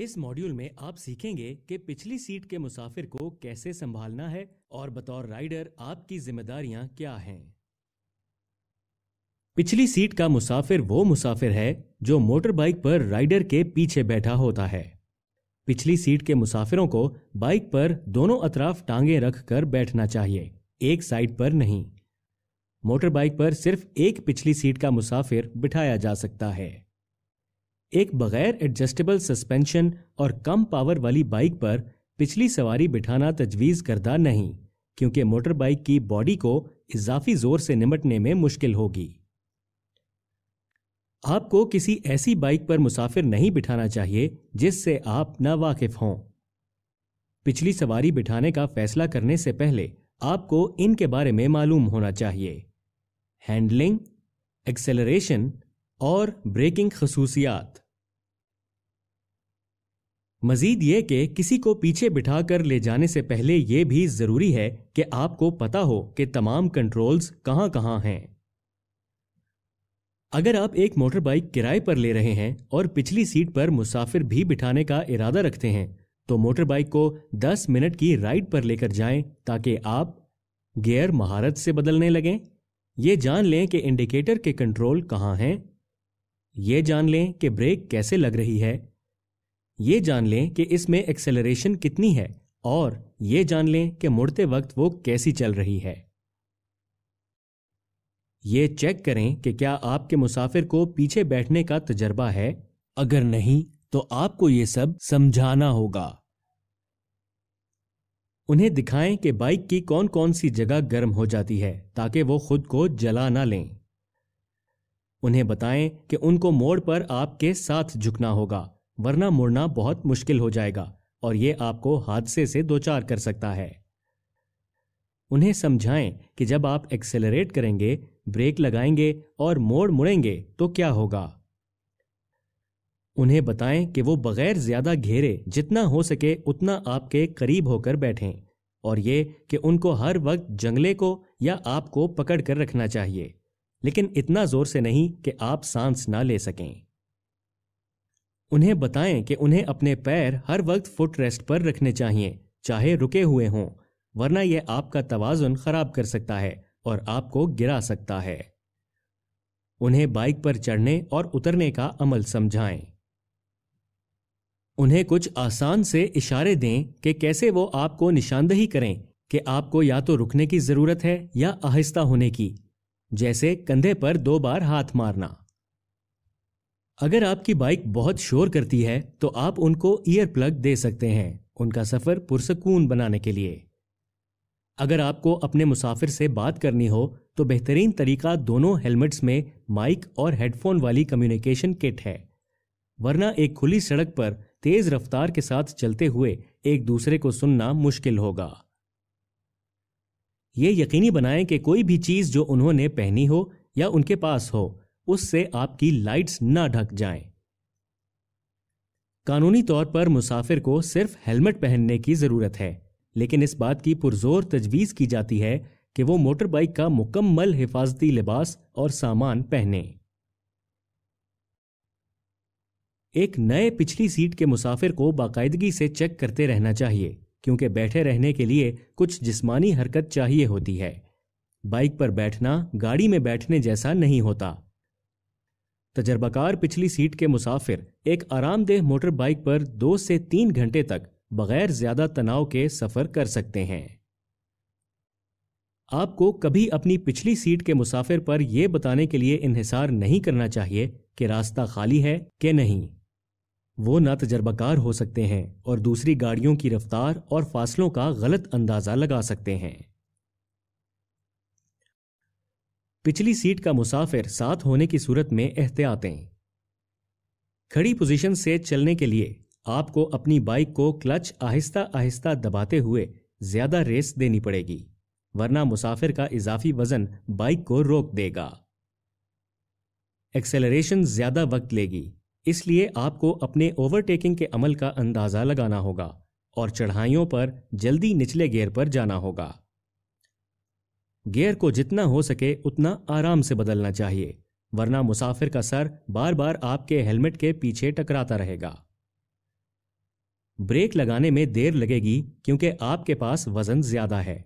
इस मॉड्यूल में आप सीखेंगे कि पिछली सीट के मुसाफिर को कैसे संभालना है और बतौर राइडर आपकी जिम्मेदारियां क्या हैं पिछली सीट का मुसाफिर वो मुसाफिर है जो मोटर बाइक पर राइडर के पीछे बैठा होता है पिछली सीट के मुसाफिरों को बाइक पर दोनों अतराफ टांगे रख कर बैठना चाहिए एक साइड पर नहीं मोटर बाइक पर सिर्फ एक पिछली सीट का मुसाफिर बिठाया जा सकता है एक बगैर एडजस्टेबल सस्पेंशन और कम पावर वाली बाइक पर पिछली सवारी बिठाना तजवीज़ करदा नहीं क्योंकि मोटर बाइक की बॉडी को इजाफी जोर से निमटने में मुश्किल होगी आपको किसी ऐसी बाइक पर मुसाफिर नहीं बिठाना चाहिए जिससे आप ना वाकिफ हों पिछली सवारी बिठाने का फैसला करने से पहले आपको इनके बारे में मालूम होना चाहिए हैंडलिंग एक्सेलरेशन और ब्रेकिंग खसूसियात मजीद ये कि किसी को पीछे बिठा कर ले जाने से पहले ये भी ज़रूरी है कि आपको पता हो कि तमाम कंट्रोल्स कहाँ कहां हैं अगर आप एक मोटर बाइक किराए पर ले रहे हैं और पिछली सीट पर मुसाफिर भी बिठाने का इरादा रखते हैं तो मोटर बाइक को 10 मिनट की राइड पर लेकर जाएं ताकि आप गियर महारत से बदलने लगें ये जान लें कि इंडिकेटर के कंट्रोल कहाँ हैं ये जान लें कि ब्रेक कैसे लग रही है ये जान लें कि इसमें एक्सेलरेशन कितनी है और ये जान लें कि मुड़ते वक्त वो कैसी चल रही है ये चेक करें कि क्या आपके मुसाफिर को पीछे बैठने का तजर्बा है अगर नहीं तो आपको ये सब समझाना होगा उन्हें दिखाएं कि बाइक की कौन कौन सी जगह गर्म हो जाती है ताकि वो खुद को जला ना लें उन्हें बताएं कि उनको मोड़ पर आपके साथ झुकना होगा वरना मुड़ना बहुत मुश्किल हो जाएगा और ये आपको हादसे से दो चार कर सकता है उन्हें समझाएं कि जब आप एक्सेलरेट करेंगे ब्रेक लगाएंगे और मोड़ मुड़ेंगे तो क्या होगा उन्हें बताएं कि वो बगैर ज्यादा घेरे जितना हो सके उतना आपके करीब होकर बैठें और ये कि उनको हर वक्त जंगले को या आपको पकड़ कर रखना चाहिए लेकिन इतना जोर से नहीं कि आप सांस ना ले सकें उन्हें बताएं कि उन्हें अपने पैर हर वक्त फुट रेस्ट पर रखने चाहिए चाहे रुके हुए हों वरना यह आपका तोज़ुन ख़राब कर सकता है और आपको गिरा सकता है उन्हें बाइक पर चढ़ने और उतरने का अमल समझाएं उन्हें कुछ आसान से इशारे दें कि कैसे वो आपको निशानदही करें कि आपको या तो रुकने की ज़रूरत है या आहिस्ता होने की जैसे कंधे पर दो बार हाथ मारना अगर आपकी बाइक बहुत शोर करती है तो आप उनको ईयर प्लग दे सकते हैं उनका सफ़र पुरसकून बनाने के लिए अगर आपको अपने मुसाफिर से बात करनी हो तो बेहतरीन तरीका दोनों हेलमेट्स में माइक और हेडफोन वाली कम्युनिकेशन किट है वरना एक खुली सड़क पर तेज़ रफ्तार के साथ चलते हुए एक दूसरे को सुनना मुश्किल होगा ये यकीनी बनाएं कि कोई भी चीज़ जो उन्होंने पहनी हो या उनके पास हो उससे आपकी लाइट्स ना ढक जाएं। कानूनी तौर पर मुसाफिर को सिर्फ हेलमेट पहनने की ज़रूरत है लेकिन इस बात की पुरजोर तजवीज़ की जाती है कि वो मोटर बाइक का मुकम्मल हिफाजती लिबास और सामान पहने एक नए पिछली सीट के मुसाफिर को बाकायदगी से चेक करते रहना चाहिए क्योंकि बैठे रहने के लिए कुछ जिस्मानी हरकत चाहिए होती है बाइक पर बैठना गाड़ी में बैठने जैसा नहीं होता तजर्बाकार पिछली सीट के मुसाफिर एक आरामदेह मोटर बाइक पर दो से तीन घंटे तक बगैर ज्यादा तनाव के सफर कर सकते हैं आपको कभी अपनी पिछली सीट के मुसाफिर पर यह बताने के लिए इन्हिसार नहीं करना चाहिए कि रास्ता खाली है कि नहीं वो ना तजर्बाकार हो सकते हैं और दूसरी गाड़ियों की रफ्तार और फासलों का गलत अंदाजा लगा सकते हैं पिछली सीट का मुसाफिर साथ होने की सूरत में एहतियातें खड़ी पोजीशन से चलने के लिए आपको अपनी बाइक को क्लच आहिस्ता आहिस्ता दबाते हुए ज्यादा रेस देनी पड़ेगी वरना मुसाफिर का इजाफी वजन बाइक को रोक देगा एक्सेलरेशन ज्यादा वक्त लेगी इसलिए आपको अपने ओवरटेकिंग के अमल का अंदाज़ा लगाना होगा और चढ़ाइयों पर जल्दी निचले गेयर पर जाना होगा गेयर को जितना हो सके उतना आराम से बदलना चाहिए वरना मुसाफिर का सर बार बार आपके हेलमेट के पीछे टकराता रहेगा ब्रेक लगाने में देर लगेगी क्योंकि आपके पास वजन ज्यादा है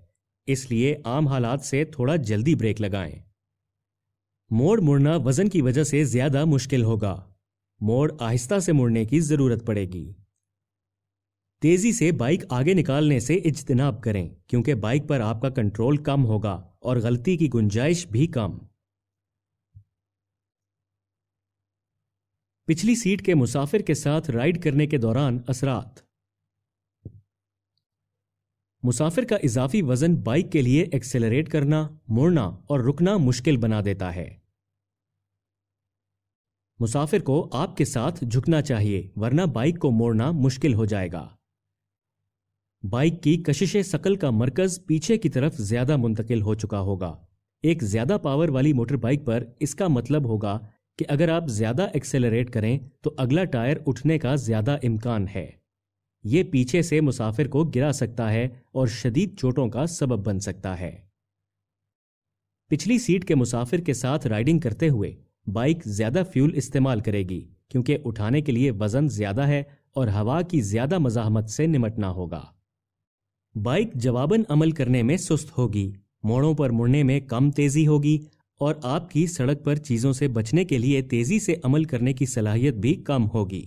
इसलिए आम हालात से थोड़ा जल्दी ब्रेक लगाएं। मोड़ मुड़ना वजन की वजह से ज्यादा मुश्किल होगा मोड़ आहिस्ता से मुड़ने की जरूरत पड़ेगी तेजी से बाइक आगे निकालने से इजतनाब करें क्योंकि बाइक पर आपका कंट्रोल कम होगा और गलती की गुंजाइश भी कम पिछली सीट के मुसाफिर के साथ राइड करने के दौरान असरात मुसाफिर का इजाफी वजन बाइक के लिए एक्सेलरेट करना मुड़ना और रुकना मुश्किल बना देता है मुसाफिर को आपके साथ झुकना चाहिए वरना बाइक को मोड़ना मुश्किल हो जाएगा बाइक की कशिश सकल का मरकज पीछे की तरफ ज्यादा मुंतकिल हो चुका होगा एक ज्यादा पावर वाली मोटर बाइक पर इसका मतलब होगा कि अगर आप ज्यादा एक्सेलरेट करें तो अगला टायर उठने का ज्यादा इम्कान है ये पीछे से मुसाफिर को गिरा सकता है और शदीद चोटों का सबब बन सकता है पिछली सीट के मुसाफिर के साथ राइडिंग करते हुए बाइक ज्यादा फ्यूल इस्तेमाल करेगी क्योंकि उठाने के लिए वजन ज्यादा है और हवा की ज्यादा मजाहमत से निमटना होगा बाइक जवाबन अमल करने में सुस्त होगी मोड़ों पर मुड़ने में कम तेजी होगी और आपकी सड़क पर चीज़ों से बचने के लिए तेज़ी से अमल करने की सलाहियत भी कम होगी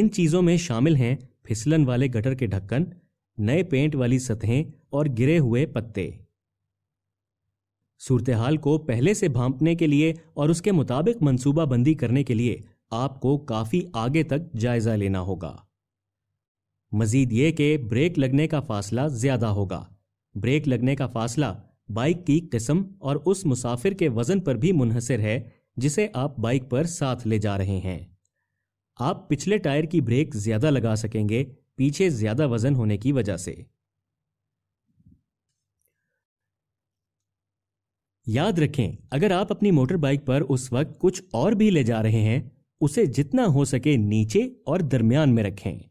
इन चीज़ों में शामिल हैं फिसलन वाले गटर के ढक्कन नए पेंट वाली सतहें और गिरे हुए पत्ते सूरतहाल को पहले से भांपने के लिए और उसके मुताबिक मनसूबाबंदी करने के लिए आपको काफ़ी आगे तक जायज़ा लेना होगा मजीद ये कि ब्रेक लगने का फासला ज़्यादा होगा ब्रेक लगने का फासला बाइक की किस्म और उस मुसाफिर के वज़न पर भी मुनहसर है जिसे आप बाइक पर साथ ले जा रहे हैं आप पिछले टायर की ब्रेक ज़्यादा लगा सकेंगे पीछे ज़्यादा वज़न होने की वजह से याद रखें अगर आप अपनी मोटर बाइक पर उस वक्त कुछ और भी ले जा रहे हैं उसे जितना हो सके नीचे और दरमियान में रखें